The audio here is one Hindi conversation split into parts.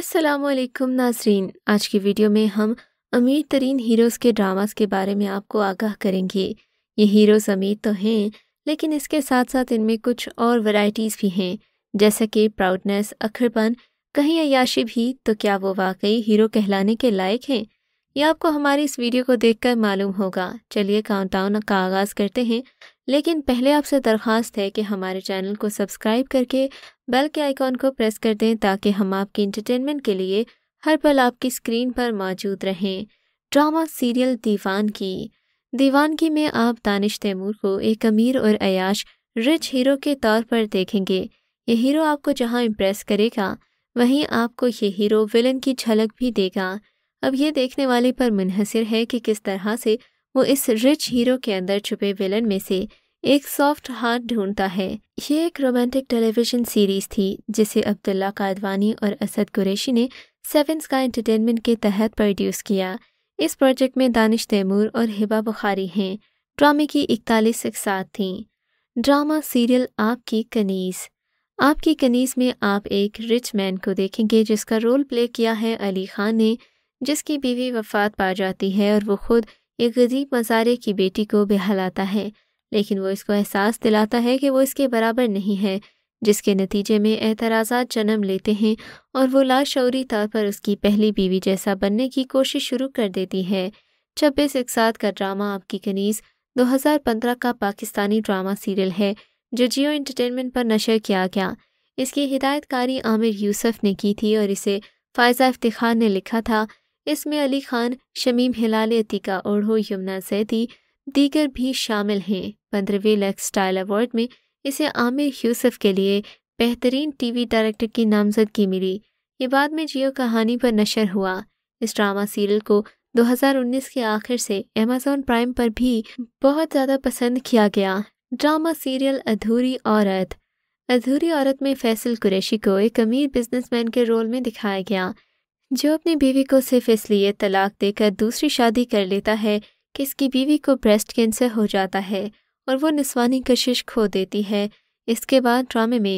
असलकुम नाजरीन आज की वीडियो में हम अमीर तरीन हीरोज़ के ड्रामास के बारे में आपको आगाह करेंगे ये हीरोज़ अमीर तो हैं लेकिन इसके साथ साथ इनमें कुछ और वैरायटीज़ भी हैं जैसे कि प्राउडनेस अखरपन कहीं अयाशी भी तो क्या वो वाकई हीरो कहलाने के लायक हैं ये आपको हमारी इस वीडियो को देखकर मालूम होगा चलिए काउंटडाउन का आगाज़ करते हैं लेकिन पहले आपसे दरख्वास्त है कि हमारे चैनल को सब्सक्राइब करके बेल के आइकॉन को प्रेस कर दें ताकि हम आपकी इंटरटेनमेंट के लिए हर पल आपकी स्क्रीन पर मौजूद रहें ड्रामा सीरियल दीवान की दीवान की में आप दानिश तैमूर को एक अमीर और अयाश रिच हीरो के तौर पर देखेंगे ये हीरो आपको जहाँ इम्प्रेस करेगा वहीं आपको ये हीरो विलन की झलक भी देगा अब ये देखने वाले पर मुनहसर है कि किस तरह से वो इस रिच हीरो के अंदर छुपे विलन में से एक सॉफ्ट हार्ट ढूंढता है ये एक रोमांटिक टेलीविजन सीरीज थी जिसे अब्दुल्ला कादवानी और असद कुरेशी ने सेवन स्काई एंटरटेनमेंट के तहत प्रोड्यूस किया इस प्रोजेक्ट में दानिश तैमूर और हिबा बुखारी हैं ड्रामे की इकतालीस अकसात थीं ड्रामा सीरियल आपकी कनीज़ आपकी कनीज में आप एक रिच मैन को देखेंगे जिसका रोल प्ले किया है अली खान ने जिसकी बीवी वफात पा जाती है और वो खुद एक गरीब मजारे की बेटी को बेहलाता है लेकिन वो इसको एहसास दिलाता है कि वो इसके बराबर नहीं है जिसके नतीजे में एतराजा जन्म लेते हैं और वो लाशौरी तौर पर उसकी पहली बीवी जैसा बनने की कोशिश शुरू कर देती है छब्बीस साथ का ड्रामा आपकी कनीज़ 2015 का पाकिस्तानी ड्रामा सीरियल है जो जियो इंटरटेनमेंट पर नशर किया गया इसकी हिदायतकारी आमिर यूसुफ ने की थी और इसे फ़ायज़ा इफ्तार ने लिखा था इसमें अली खान शमीम हिलाल अतीका ओढ़ो यमुना सैदी दीगर भी शामिल हैं पंद्रहवें लक्स स्टाइल अवार्ड में इसे आमिर यूसुफ के लिए बेहतरीन टीवी डायरेक्टर की नामजदगी मिली ये बाद में जियो कहानी पर नशर हुआ इस ड्रामा सीरियल को 2019 के आखिर से अमेजोन प्राइम पर भी बहुत ज़्यादा पसंद किया गया ड्रामा सीरियल अधूरी औरत अधूरी औरत में फैसल कुरैशी को एक अमीर बिजनेसमैन के रोल में दिखाया गया जो अपनी बीवी को सिर्फ इसलिए तलाक देकर दूसरी शादी कर लेता है कि इसकी बीवी को ब्रेस्ट कैंसर हो जाता है और वो निस्वानी कशिश खो देती है इसके बाद ड्रामे में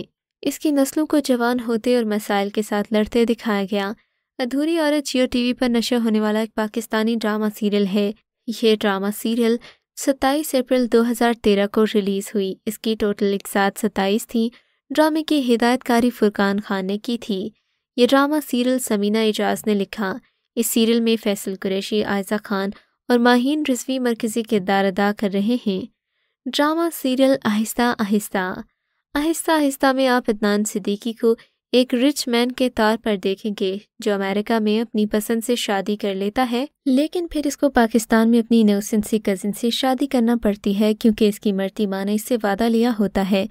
इसकी नस्लों को जवान होते और मसाइल के साथ लड़ते दिखाया गया अधूरी औरत जियो टीवी पर नशा होने वाला एक पाकिस्तानी ड्रामा सीरियल है यह ड्रामा सीरियल 27 अप्रैल 2013 को रिलीज़ हुई इसकी टोटल एक साथ सत्ताईस थी ड्रामे की हिदायतकारी फुरकान खान ने की थी ये ड्रामा सीरियल समीना एजाज ने लिखा इस सीरियल में फैसल कुरैशी आयजा खान और माहीन रिजवी मरकज़ी किरदार अदा कर रहे हैं ड्रामा सीरियल आहिस्ता आहिस्ता आहिस्ता आहिस्ता में आप अदनान सिद्दीकी को एक रिच मैन के तौर पर देखेंगे जो अमेरिका में अपनी पसंद से शादी कर लेता है लेकिन फिर इसको पाकिस्तान में अपनी इनोसेंसी कजिन से शादी करना पड़ती है क्योंकि इसकी मरती माँ ने इससे वादा लिया होता है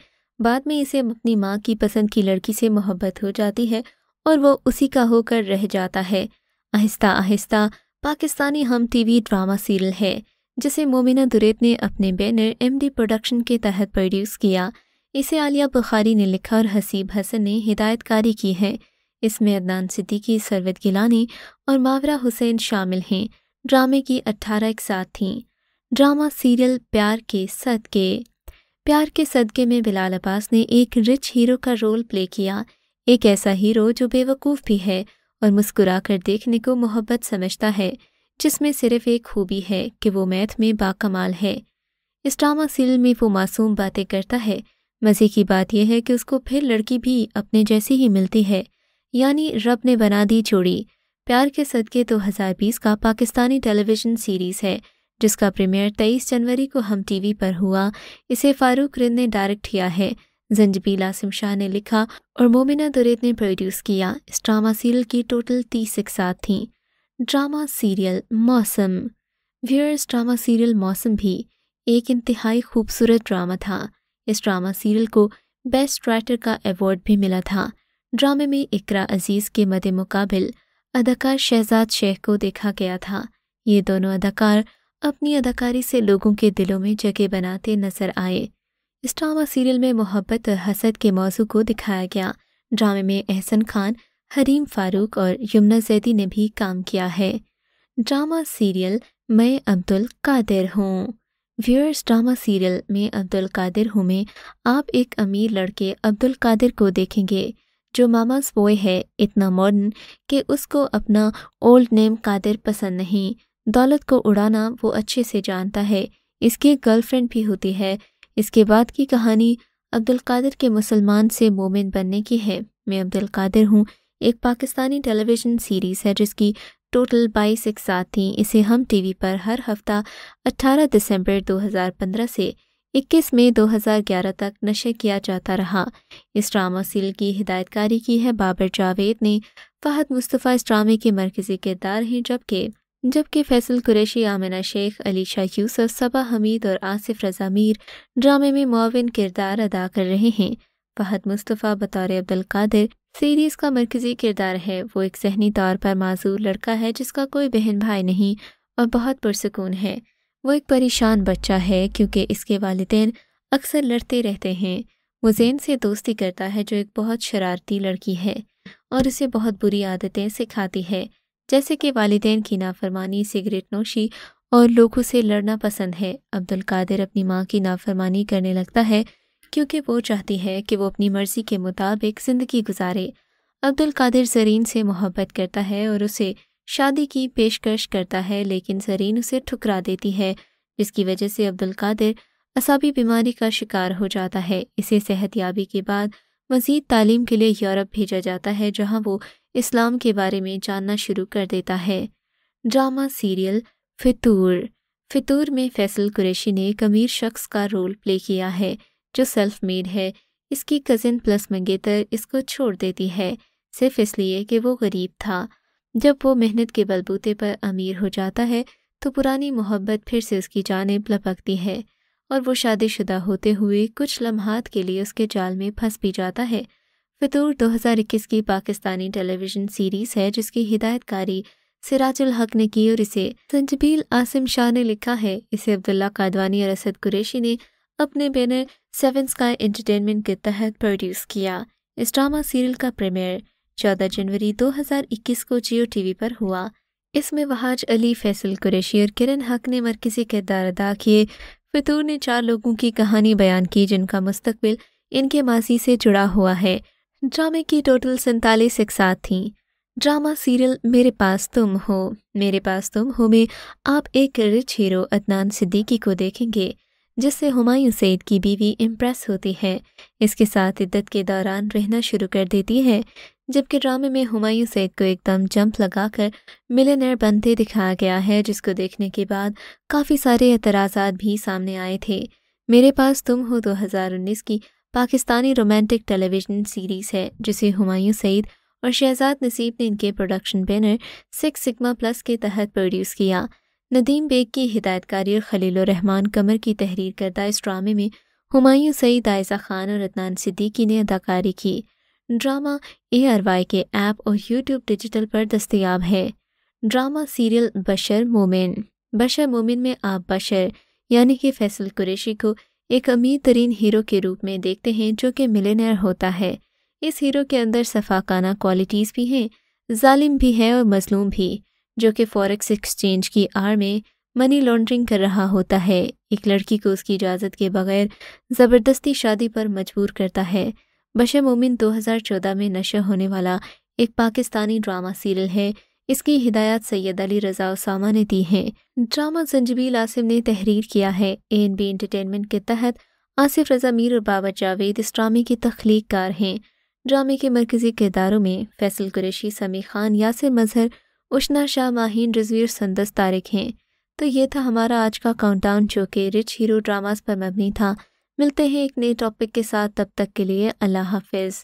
बाद में इसे अपनी माँ की पसंद की लड़की से मोहब्बत हो जाती है और वो उसी का होकर रह जाता है आहिस्ता आहिस्ता पाकिस्तानी हम टीवी ड्रामा सीरियल है जिसे मोमिना दुरेत ने अपने बैनर एमडी प्रोडक्शन के तहत प्रोड्यूस किया इसे आलिया बुखारी ने लिखा और हसीब हसन ने हिदायतकारी की है इसमें अदनान सिद्दीकी सरवत गिलानी और मावरा हुसैन शामिल हैं ड्रामे की अट्ठारह एक साथ थीं ड्रामा सीरियल प्यार के सदके प्यार के सदके में बिलाल अब्बास ने एक रिच हीरो का रोल प्ले किया एक ऐसा हीरो जो बेवकूफ़ भी है और मुस्कुरा कर देखने को मोहब्बत समझता है जिसमें सिर्फ एक खूबी है कि वो मैथ में बाकमाल है सील में वो मासूम बातें करता है मज़े की बात यह है कि उसको फिर लड़की भी अपने जैसी ही मिलती है यानी रब ने बना दी जोड़ी प्यार के सदके 2020 का पाकिस्तानी टेलीविज़न सीरीज़ है जिसका प्रीमियर 23 जनवरी को हम टीवी पर हुआ इसे फ़ारूक रिंद ने डायरेक्ट किया है जंजबीला शाह ने लिखा और मोमिना दुरेत ने प्रोड्यूस किया इस ड्रामा सीरियल की टोटल तीस एक साथ थीं drama serial Mausam viewers drama serial Mausam भी एक इंतहाई खूबसूरत ड्रामा था इस ड्रामा सीरियल को बेस्ट राइटर का अवार्ड भी मिला था ड्रामे में इकरा अजीज़ के मद मुकाबिल अदाकार शहजाद शेख को देखा गया था ये दोनों अदाकार अपनी अदाकारी से लोगों के दिलों में जगह बनाते नजर आए इस ड्रामा सीरियल में मोहब्बत और हसद के मौजू को दिखाया गया ड्रामे में एहसन खान हरीम फारूक और यमुना जैदी ने भी काम किया है ड्रामा सीरियल मैं अब्दुल कादिर हूँ व्यूअर्स ड्रामा सीरियल में अब्दुल कादिर हूँ में आप एक अमीर लड़के अब्दुल कादिर को देखेंगे जो मामाज बॉय है इतना मॉडर्न कि उसको अपना ओल्ड नेम कादिर पसंद नहीं दौलत को उड़ाना वो अच्छे से जानता है इसकी गर्लफ्रेंड भी होती है इसके बाद की कहानी अब्दुल कादिर के मुसलमान से मोमिन बनने की है मैं अब्दुल कादिर हूँ एक पाकिस्तानी टेलीविज़न सीरीज़ है जिसकी टोटल बाईस एक साथ थी इसे हम टीवी पर हर हफ्ता 18 दिसंबर 2015 से 21 मई 2011 तक नशे किया जाता रहा इस ड्रामा सील की हिदायतकारी की है बाबर जावेद ने फ़हद मुस्तफ़ा इस ड्रामे के मरकज़ी किरदार हैं जबकि जबकि फैसल कुरैशी आमिना शेख अलीशा यूसफ़ सबा हमीद और आसिफ रजा मीर ड्रामे में माविन किरदार अदा कर रहे हैं फहद मुस्तफ़ा बतौर अब्दुल कादिर सीरीज़ का मरकज़ी किरदार है वो एक जहनी तौर पर माजूर लड़का है जिसका कोई बहन भाई नहीं और बहुत पुरसकून है वो एक परेशान बच्चा है क्योंकि इसके वालदेन अक्सर लड़ते रहते हैं वो जैन से दोस्ती करता है जो एक बहुत शरारती लड़की है और उसे बहुत बुरी आदतें सिखाती है जैसे कि वालदेन की नाफरमानी सिगरेट नोशी और लोगों से लड़ना पसंद है अब्दुल कादिर अपनी माँ की नाफरमानी करने लगता है क्योंकि वो चाहती है कि वो अपनी मर्ज़ी के मुताबिक ज़िंदगी गुजारे अब्दुल कादिर जरीन से मोहब्बत करता है और उसे शादी की पेशकश करता है लेकिन जरीन उसे ठुकरा देती है जिसकी वजह से अब्दुल कादिर असाबी बीमारी का शिकार हो जाता है इसे सेहतयाबी के बाद मज़ीद तालीम के लिए यूरोप भेजा जाता है जहाँ वो इस्लाम के बारे में जानना शुरू कर देता है ड्रामा सीरियल फितूर फितूर में फैसल कुरैशी ने एक अमीर शख्स का रोल प्ले किया है जो सेल्फ मेड है इसकी कज़िन प्लस मंगेतर इसको छोड़ देती है सिर्फ इसलिए कि वो गरीब था जब वो मेहनत के बलबूते पर अमीर हो जाता है तो पुरानी मोहब्बत फिर से उसकी जानब लपकती है और वो शादीशुदा होते हुए कुछ लम्हात के लिए उसके जाल में फंस भी जाता है फितूर 2021 की पाकिस्तानी टेलीविज़न सीरीज़ है जिसकी हिदायतकारी सिराजुल हक ने की और इसे संजबील आसिम शाह ने लिखा है इसे अब्दुल्ला कादवानी और असद कुरेशी ने अपने बैनर सेवन स्काई एंटरटेनमेंट के तहत प्रोड्यूस किया इस ड्रामा सीरियल का प्रीमियर 14 जनवरी 2021 को जियो टीवी पर हुआ इसमें वहाज अली फैसल कुरेशी और किरण हक ने मरकजी किरदार अदा किए फितूर ने चार लोगों की कहानी बयान की जिनका मुस्तबिल इनके माजी से जुड़ा हुआ है ड्रामे की टोटल सैंतालीस एक साथ थी ड्रामा सीरियल मेरे पास तुम हो मेरे पास तुम हो में आप एक रिच हीरो अदनान सिद्दीकी को देखेंगे जिससे हुमायूं सैद की बीवी इम्प्रेस होती है इसके साथ इद्दत के दौरान रहना शुरू कर देती है जबकि ड्रामे में हुमायूं सैद को एकदम जंप लगाकर मिलेनर बनते दिखाया गया है जिसको देखने के बाद काफ़ी सारे एतराज़ात भी सामने आए थे मेरे पास तुम हो 2019 तो की पाकिस्तानी रोमांटिक टेलीविज़न सीरीज़ है जिसे हुमायूं सईद और शहजाद नसीब ने इनके production banner six sigma plus के तहत प्रोड्यूस किया नदीम बेग की हिदायतकारी और खलील कमर की तहरीर करदा इस ड्रामे में हुमायूं सईद आयजा खान और अदनान सिद्दीकी ने अदाकारी की ड्रामा ए आर वाई के ऐप और यूट्यूब डिजिटल पर दस्तियाब है ड्रामा सीरियल बशर मोमिन बशर मोमिन में आप बशर यानी कि फैसल कुरेशी को एक अमीर तरीन हीरो के रूप में देखते हैं जो कि मिलेनर होता है इस हीरो के अंदर सफाकाना क्वालिटीज़ भी हैं जालिम भी है और मजलूम भी जो कि फॉरेक्स एक्सचेंज की आड़ में मनी लॉन्ड्रिंग कर रहा होता है एक लड़की को उसकी इजाज़त के बगैर ज़बरदस्ती शादी पर मजबूर करता है बशर मोमिन 2014 में नशा होने वाला एक पाकिस्तानी ड्रामा सीरियल है इसकी हिदायत सैयद अली रज़ा उसामा ने दी है ड्रामा जंजबील आसिम ने तहरीर किया है ए एन बी एंटरटेनमेंट के तहत आसिफ रजा मीर और बाबा जावेद इस ड्रामे के तख्लीक कार हैं ड्रामे के मरकज़ी किरदारों में फैसल कुरेशी समी खान यासिर मजहर उष्णा शाह माहीन रजवीर संदस तारिक हैं तो ये था हमारा आज का काउंटडाउन जो कि रिच हीरो ड्रामास पर मबनी था मिलते हैं एक नए टॉपिक के साथ तब तक के लिए अल्लाह हाफिज़